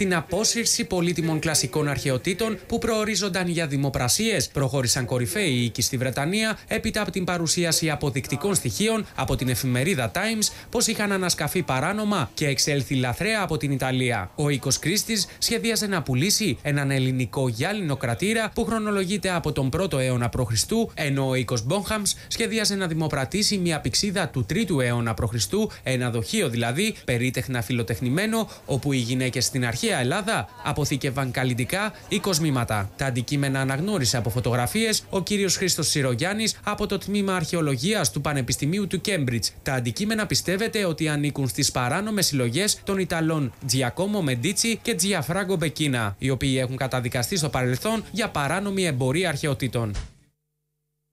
στην απόσυρση πολύτιμων κλασικών αρχαιοτήτων που προορίζονταν για δημοπρασίες, προχώρησαν κορυφαίοι οίκοι στη Βρετανία έπειτα από την παρουσίαση αποδεικτικών στοιχείων από την εφημερίδα Times πως είχαν ανασκαφεί παράνομα και εξέλθει λαθρέα από την Ιταλία. Ο οίκος Κρίστης σχεδίαζε να πουλήσει έναν ελληνικό γυάλινο κρατήρα που χρονολογείται από τον 1ο αιώνα π.Χ., ενώ ο οίκος Μπόγχαμ σχεδίαζε να δημοπρατήσει μια πηξίδα του 3ου αιώνα π.Χ., ένα δοχείο δηλαδή περίτεχνα φιλοτεχνημένο, όπου οι γυναίκες στην αρχή Ελλάδα αποθήκευαν καλλιτικά ή κοσμήματα. Τα αντικείμενα αναγνώρισε από φωτογραφίες ο κύριος Χρήστος Σιρογιάννης από το τμήμα Αρχαιολογίας του Πανεπιστημίου του Κέμπριτζ. Τα αντικείμενα πιστεύεται ότι ανήκουν στις παράνομες συλλογές των Ιταλών Τζιακόμο Μεντίτσι και Τζιαφράγκο Μπεκίνα, οι οποίοι έχουν καταδικαστεί στο παρελθόν για παράνομη εμπορία αρχαιοτήτων.